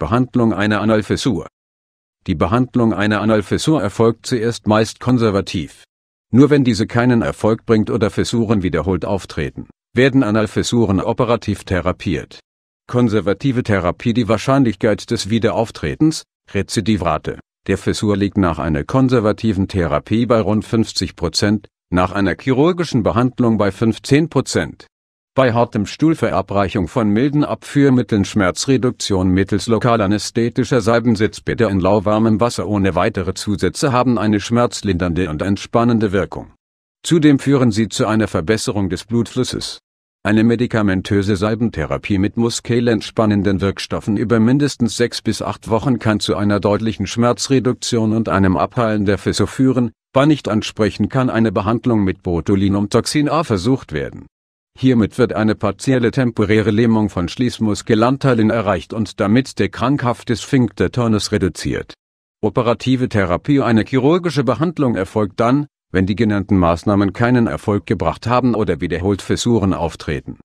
Behandlung einer Analfessur. Die Behandlung einer Analfessur erfolgt zuerst meist konservativ. Nur wenn diese keinen Erfolg bringt oder Fessuren wiederholt auftreten, werden Analfessuren operativ therapiert. Konservative Therapie Die Wahrscheinlichkeit des Wiederauftretens, Rezidivrate, der Fessur liegt nach einer konservativen Therapie bei rund 50 Prozent, nach einer chirurgischen Behandlung bei 15 Prozent bei hartem Stuhl Verabreichung von milden Abführmitteln Schmerzreduktion mittels lokal anästhetischer Salbensitzbäder in lauwarmem Wasser ohne weitere Zusätze haben eine schmerzlindernde und entspannende Wirkung. Zudem führen sie zu einer Verbesserung des Blutflusses. Eine medikamentöse Salbentherapie mit muskelentspannenden Wirkstoffen über mindestens sechs bis acht Wochen kann zu einer deutlichen Schmerzreduktion und einem Abheilen der Fisse führen, bei Nicht-Ansprechen kann eine Behandlung mit Botulinumtoxin A versucht werden Hiermit wird eine partielle temporäre Lähmung von Schließmuskelanteilen erreicht und damit der krankhafte Sphinktertonus reduziert. Operative Therapie Eine chirurgische Behandlung erfolgt dann, wenn die genannten Maßnahmen keinen Erfolg gebracht haben oder wiederholt Fissuren auftreten